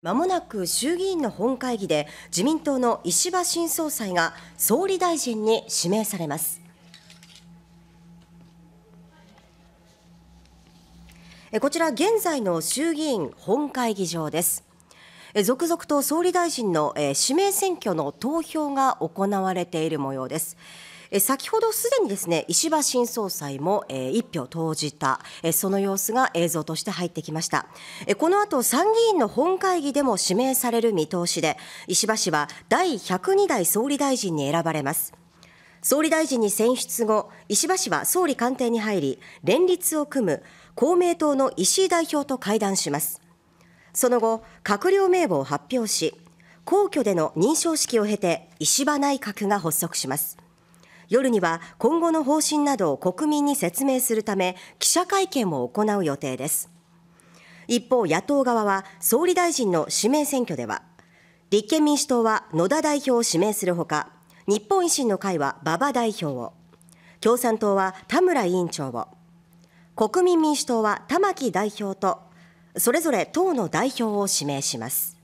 まもなく衆議院の本会議で自民党の石破新総裁が総理大臣に指名されますこちら現在の衆議院本会議場です続々と総理大臣の指名選挙の投票が行われている模様ですえ先ほどすでにですね石破新総裁も、えー、票投じた、えその様子が映像として入ってきました、えこの後参議院の本会議でも指名される見通しで石破氏は第102代総理大臣に選ばれます総理大臣に選出後石破氏は総理官邸に入り連立を組む公明党の石井代表と会談しますその後閣僚名簿を発表し皇居での認証式を経て石破内閣が発足します夜には今後の方針などを国民に説明するため記者会見を行う予定です一方野党側は総理大臣の指名選挙では立憲民主党は野田代表を指名するほか日本維新の会は馬場代表を共産党は田村委員長を国民民主党は玉木代表とそれぞれ党の代表を指名します